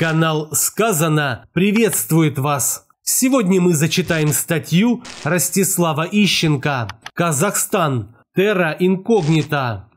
Канал «Сказано» приветствует вас! Сегодня мы зачитаем статью Ростислава Ищенко «Казахстан. Терра инкогнита».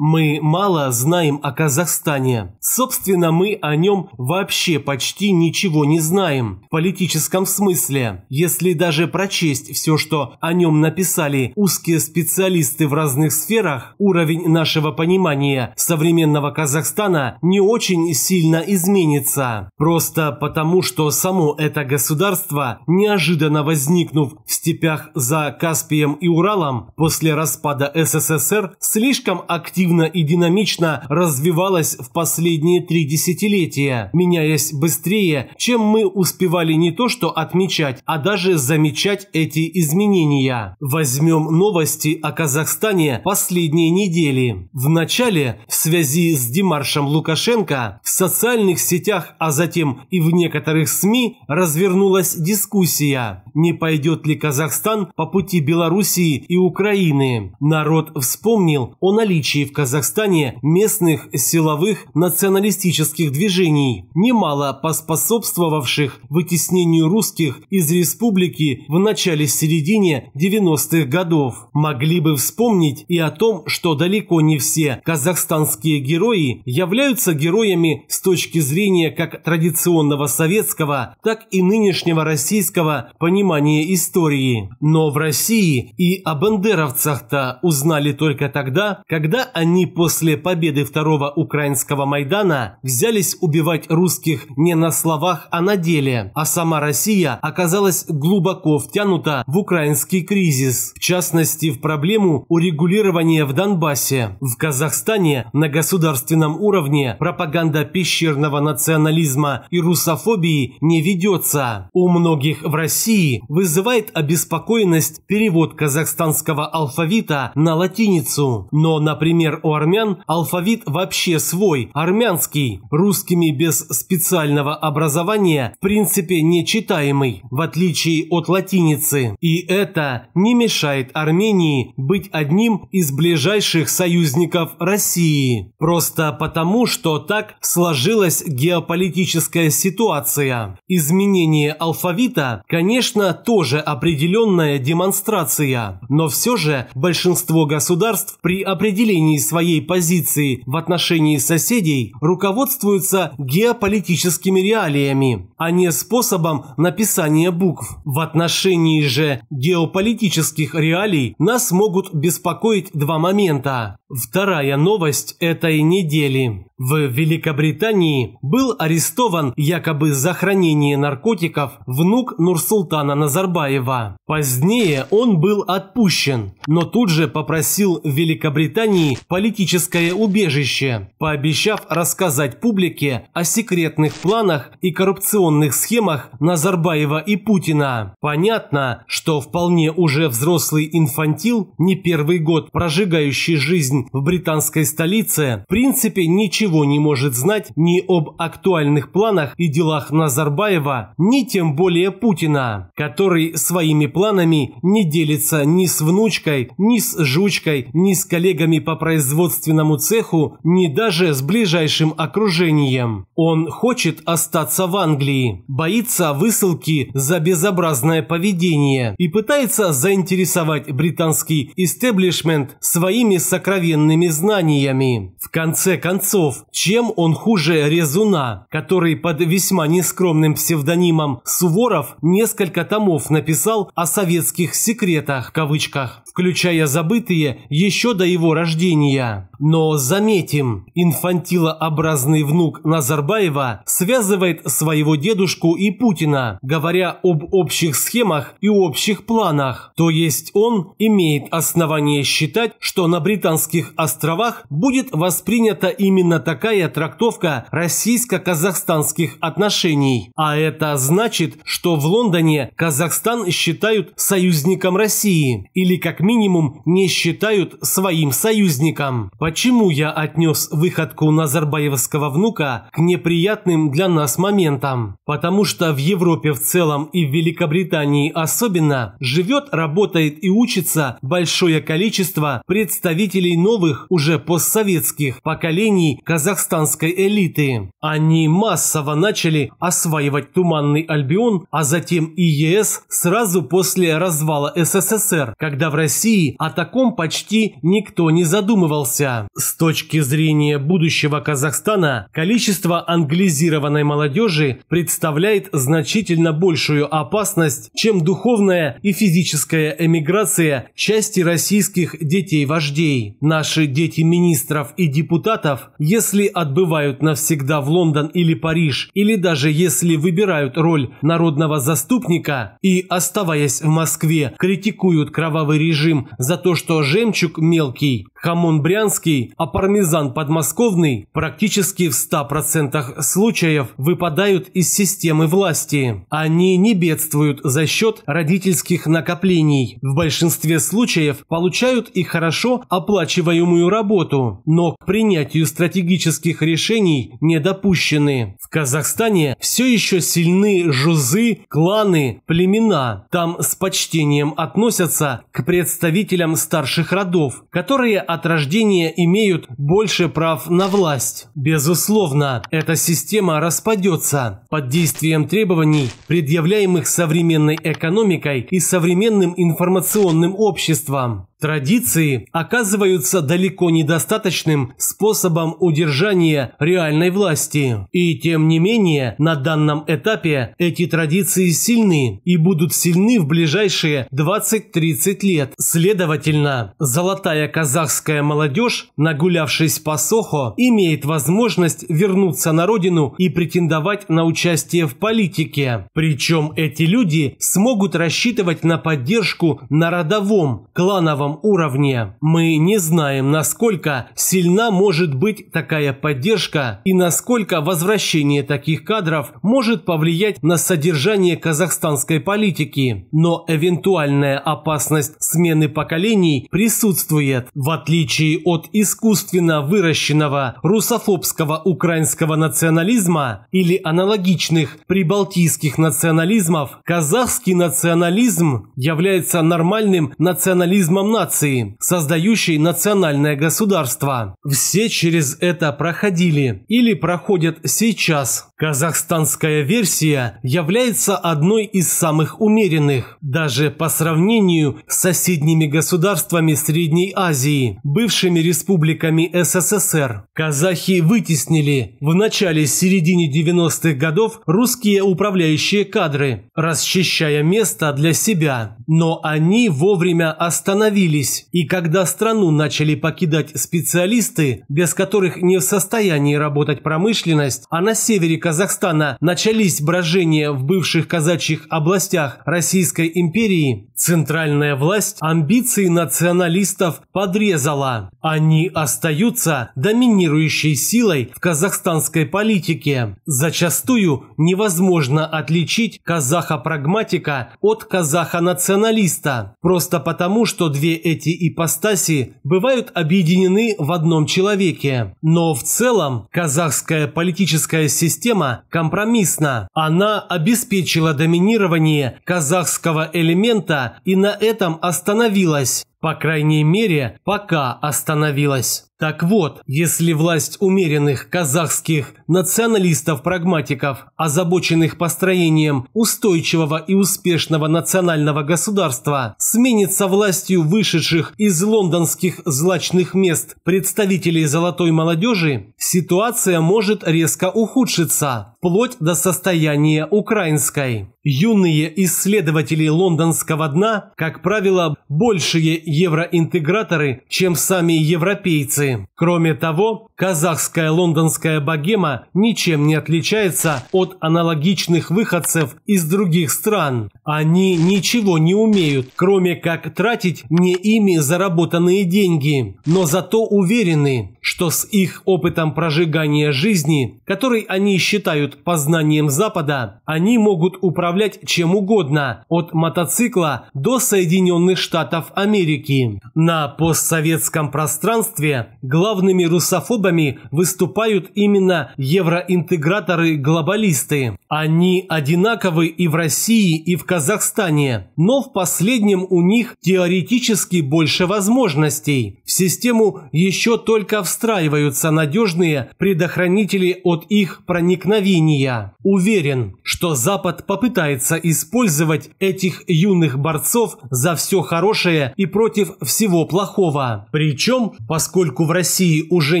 Мы мало знаем о Казахстане. Собственно, мы о нем вообще почти ничего не знаем. В политическом смысле. Если даже прочесть все, что о нем написали узкие специалисты в разных сферах, уровень нашего понимания современного Казахстана не очень сильно изменится. Просто потому, что само это государство, неожиданно возникнув в степях за Каспием и Уралом после распада СССР, слишком активно активно и динамично развивалась в последние три десятилетия, меняясь быстрее, чем мы успевали не то что отмечать, а даже замечать эти изменения. Возьмем новости о Казахстане последние недели. В начале, в связи с демаршем Лукашенко, в социальных сетях, а затем и в некоторых СМИ развернулась дискуссия, не пойдет ли Казахстан по пути Белоруссии и Украины. Народ вспомнил о наличии в Казахстане местных силовых националистических движений, немало поспособствовавших вытеснению русских из республики в начале-середине 90-х годов. Могли бы вспомнить и о том, что далеко не все казахстанские герои являются героями с точки зрения как традиционного советского, так и нынешнего российского понимания истории. Но в России и о бандеровцах-то узнали только тогда, когда они они после победы Второго Украинского Майдана взялись убивать русских не на словах, а на деле, а сама Россия оказалась глубоко втянута в украинский кризис, в частности в проблему урегулирования в Донбассе. В Казахстане на государственном уровне пропаганда пещерного национализма и русофобии не ведется. У многих в России вызывает обеспокоенность перевод казахстанского алфавита на латиницу. Но, например, у армян алфавит вообще свой, армянский, русскими без специального образования в принципе нечитаемый, в отличие от латиницы. И это не мешает Армении быть одним из ближайших союзников России. Просто потому, что так сложилась геополитическая ситуация. Изменение алфавита, конечно, тоже определенная демонстрация, но все же большинство государств при определении обоснование своей позиции в отношении соседей руководствуются геополитическими реалиями, а не способом написания букв. В отношении же геополитических реалий нас могут беспокоить два момента. Вторая новость этой недели. В Великобритании был арестован якобы за хранение наркотиков внук Нурсултана Назарбаева. Позднее он был отпущен, но тут же попросил в Великобритании политическое убежище, пообещав рассказать публике о секретных планах и коррупционных схемах Назарбаева и Путина. Понятно, что вполне уже взрослый инфантил, не первый год прожигающий жизнь жизнь в британской столице в принципе ничего не может знать ни об актуальных планах и делах Назарбаева, ни тем более Путина, который своими планами не делится ни с внучкой, ни с жучкой, ни с коллегами по производственному цеху, ни даже с ближайшим окружением. Он хочет остаться в Англии, боится высылки за безобразное поведение и пытается заинтересовать британский истеблишмент своими сокровенными сокровенными знаниями. В конце концов, чем он хуже Резуна, который под весьма нескромным псевдонимом Суворов несколько томов написал о советских секретах в кавычках включая забытые еще до его рождения. Но заметим, инфантилообразный внук Назарбаева связывает своего дедушку и Путина, говоря об общих схемах и общих планах. То есть он имеет основание считать, что на Британских островах будет воспринята именно такая трактовка российско-казахстанских отношений. А это значит, что в Лондоне Казахстан считают союзником России или как минимум минимум не считают своим союзником. Почему я отнес выходку Назарбаевского внука к неприятным для нас моментам? Потому что в Европе в целом и в Великобритании особенно живет, работает и учится большое количество представителей новых, уже постсоветских поколений казахстанской элиты. Они массово начали осваивать Туманный Альбион, а затем и ЕС сразу после развала СССР, когда в России России о таком почти никто не задумывался. С точки зрения будущего Казахстана, количество англизированной молодежи представляет значительно большую опасность, чем духовная и физическая эмиграция части российских детей-вождей. Наши дети министров и депутатов, если отбывают навсегда в Лондон или Париж, или даже если выбирают роль народного заступника и, оставаясь в Москве, критикуют кровавый режим, режим за то, что жемчуг мелкий Хамон брянский, а пармезан подмосковный практически в 100% случаев выпадают из системы власти. Они не бедствуют за счет родительских накоплений. В большинстве случаев получают и хорошо оплачиваемую работу, но к принятию стратегических решений не допущены. В Казахстане все еще сильны жузы, кланы, племена. Там с почтением относятся к представителям старших родов, которые от рождения имеют больше прав на власть. Безусловно, эта система распадется под действием требований, предъявляемых современной экономикой и современным информационным обществом. Традиции оказываются далеко недостаточным способом удержания реальной власти. И тем не менее, на данном этапе эти традиции сильны и будут сильны в ближайшие 20-30 лет. Следовательно, золотая казахская молодежь, нагулявшись по Сохо, имеет возможность вернуться на родину и претендовать на участие в политике. Причем эти люди смогут рассчитывать на поддержку на родовом, клановом первом уровне. Мы не знаем, насколько сильна может быть такая поддержка и насколько возвращение таких кадров может повлиять на содержание казахстанской политики. Но эвентуальная опасность смены поколений присутствует. В отличие от искусственно выращенного русофобского украинского национализма или аналогичных прибалтийских национализмов, казахский национализм является нормальным национализмом нации, создающей национальное государство. Все через это проходили или проходят сейчас. Казахстанская версия является одной из самых умеренных, даже по сравнению с соседними государствами Средней Азии, бывшими республиками СССР. Казахи вытеснили в начале-середине 90-х годов русские управляющие кадры, расчищая место для себя. Но они вовремя остановились, и когда страну начали покидать специалисты, без которых не в состоянии работать промышленность, а на севере Казахстана начались брожения в бывших казачьих областях Российской империи, центральная власть амбиции националистов подрезала. Они остаются доминирующей силой в казахстанской политике. Зачастую невозможно отличить казаха-прагматика от казаха-националиста, просто потому, что две эти ипостаси бывают объединены в одном человеке. Но в целом казахская политическая система система компромиссна. Она обеспечила доминирование казахского элемента и на этом остановилась. По крайней мере, пока остановилась. Так вот, если власть умеренных казахских националистов-прагматиков, озабоченных построением устойчивого и успешного национального государства, сменится властью вышедших из лондонских злачных мест представителей золотой молодежи, ситуация может резко ухудшиться, вплоть до состояния украинской. Юные исследователи лондонского дна, как правило, большие евроинтеграторы, чем сами европейцы. Кроме того, Казахская лондонская богема ничем не отличается от аналогичных выходцев из других стран. Они ничего не умеют, кроме как тратить не ими заработанные деньги, но зато уверены, что с их опытом прожигания жизни, который они считают познанием Запада, они могут управлять чем угодно, от мотоцикла до Соединенных Штатов Америки. На постсоветском пространстве главными русофобами расходами выступают именно евроинтеграторы-глобалисты. Они одинаковы и в России, и в Казахстане, но в последнем у них теоретически больше возможностей. В систему еще только встраиваются надежные предохранители от их проникновения. Уверен, что Запад попытается использовать этих юных борцов за все хорошее и против всего плохого. Причем, поскольку в России уже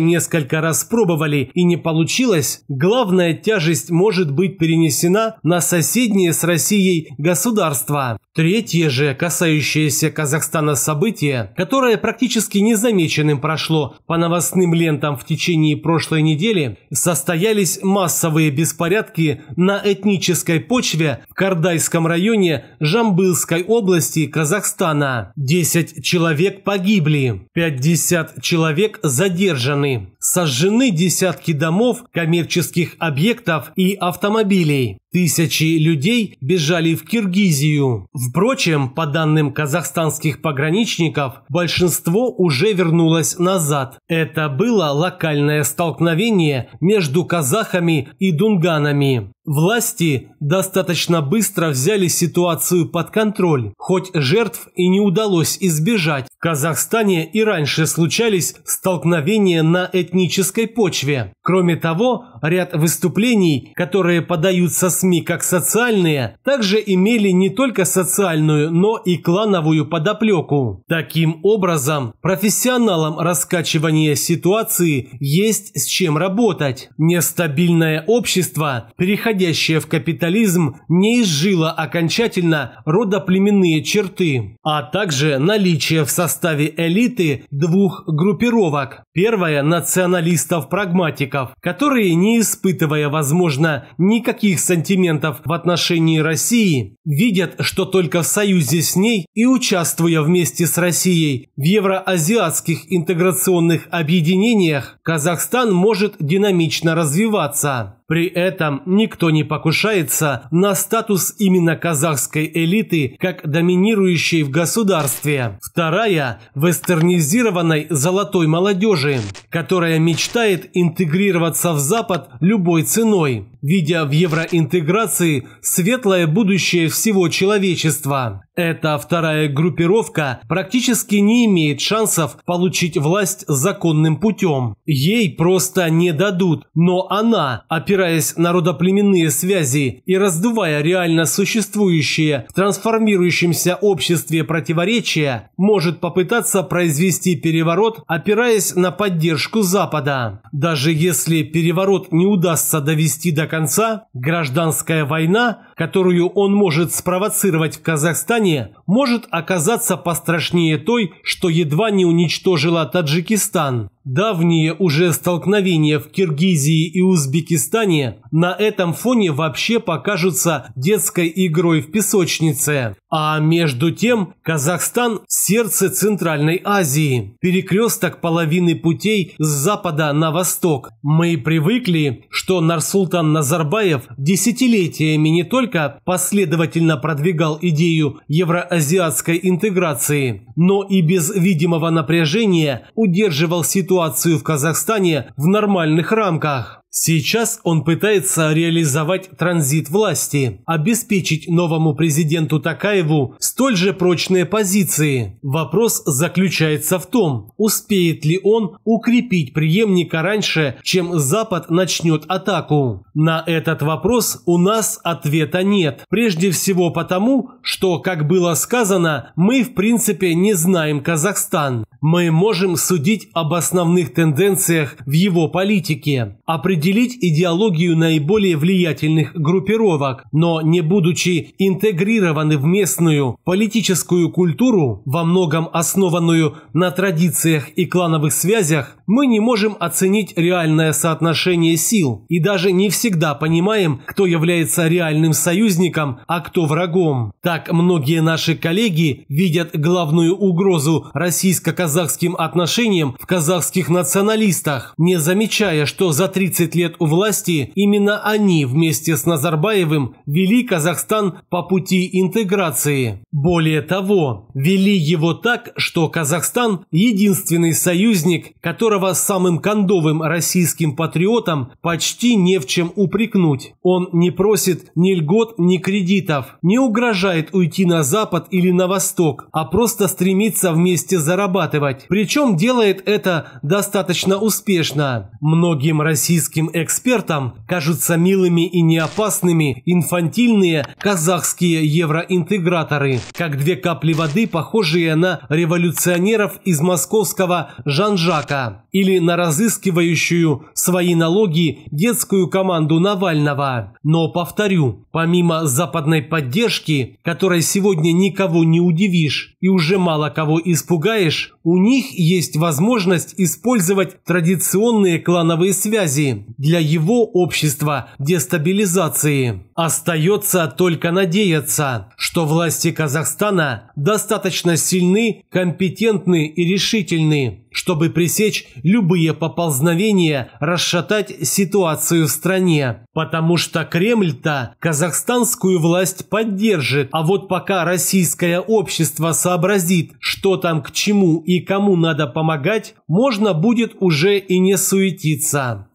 несколько несколько раз пробовали и не получилось, главная тяжесть может быть перенесена на соседние с Россией государства. Третье же, касающееся Казахстана событие, которое практически незамеченным прошло по новостным лентам в течение прошлой недели, состоялись массовые беспорядки на этнической почве в Кардайском районе Жамбылской области Казахстана. 10 человек погибли, 50 человек задержаны сожжены десятки домов, коммерческих объектов и автомобилей. Тысячи людей бежали в Киргизию. Впрочем, по данным казахстанских пограничников, большинство уже вернулось назад. Это было локальное столкновение между казахами и дунганами. Власти достаточно быстро взяли ситуацию под контроль, хоть жертв и не удалось избежать. В Казахстане и раньше случались столкновения на этнической почве. Кроме того, ряд выступлений, которые подаются СМИ как социальные, также имели не только социальную, но и клановую подоплеку. Таким образом, профессионалам раскачивания ситуации есть с чем работать. Нестабильное общество, переходящее в капитализм, не изжило окончательно родоплеменные черты, а также наличие в составе элиты двух группировок. Первая – националистов-прагматиков, которые, не испытывая, возможно, никаких сантиментов, сантиментов в отношении России, видят, что только в союзе с ней и участвуя вместе с Россией в евроазиатских интеграционных объединениях, Казахстан может динамично развиваться. При этом никто не покушается на статус именно казахской элиты как доминирующей в государстве. Вторая – вестернизированной золотой молодежи, которая мечтает интегрироваться в Запад любой ценой, видя в евроинтеграции интеграции светлое будущее всего человечества. Эта вторая группировка практически не имеет шансов получить власть законным путем. Ей просто не дадут, но она, опираясь на родоплеменные связи и раздувая реально существующие в трансформирующемся обществе противоречия, может попытаться произвести переворот, опираясь на поддержку Запада. Даже если переворот не удастся довести до конца, граждан гражданская война которую он может спровоцировать в Казахстане, может оказаться пострашнее той, что едва не уничтожила Таджикистан. Давние уже столкновения в Киргизии и Узбекистане на этом фоне вообще покажутся детской игрой в песочнице. А между тем Казахстан – сердце Центральной Азии, перекресток половины путей с запада на восток. Мы привыкли, что Нарсултан Назарбаев десятилетиями не только только последовательно продвигал идею евроазиатской интеграции, но и без видимого напряжения удерживал ситуацию в Казахстане в нормальных рамках. Сейчас он пытается реализовать транзит власти, обеспечить новому президенту Такаеву столь же прочные позиции. Вопрос заключается в том, успеет ли он укрепить преемника раньше, чем Запад начнет атаку. На этот вопрос у нас ответа нет. Прежде всего потому, что, как было сказано, мы в принципе не знаем Казахстан. Мы можем судить об основных тенденциях в его политике, определить определить идеологию наиболее влиятельных группировок, но не будучи интегрированы в местную политическую культуру, во многом основанную на традициях и клановых связях, мы не можем оценить реальное соотношение сил и даже не всегда понимаем, кто является реальным союзником, а кто врагом. Так многие наши коллеги видят главную угрозу российско-казахским отношениям в казахских националистах, не замечая, что за 30 лет у власти именно они вместе с Назарбаевым вели Казахстан по пути интеграции. Более того, вели его так, что Казахстан – единственный союзник, которого которого самым кондовым российским патриотам почти не в чем упрекнуть. Он не просит ни льгот, ни кредитов, не угрожает уйти на запад или на восток, а просто стремится вместе зарабатывать. Причем делает это достаточно успешно. Многим российским экспертам кажутся милыми и неопасными инфантильные казахские евроинтеграторы, как две капли воды, похожие на революционеров из московского Жанжака или на разыскивающую свои налоги детскую команду Навального. Но, повторю, помимо западной поддержки, которой сегодня никого не удивишь и уже мало кого испугаешь, у них есть возможность использовать традиционные клановые связи для его общества дестабилизации. Остается только надеяться, что власти Казахстана достаточно сильны, компетентны и решительны, чтобы пресечь любые поползновения расшатать ситуацию в стране. Потому что Кремль-то казахстанскую власть поддержит, а вот пока российское общество сообразит, что там к чему и кому надо помогать, можно будет уже и не суетиться.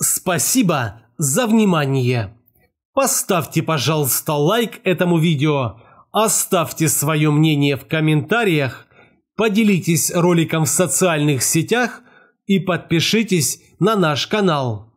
Спасибо за внимание. Поставьте, пожалуйста, лайк этому видео, оставьте свое мнение в комментариях – Поделитесь роликом в социальных сетях и подпишитесь на наш канал.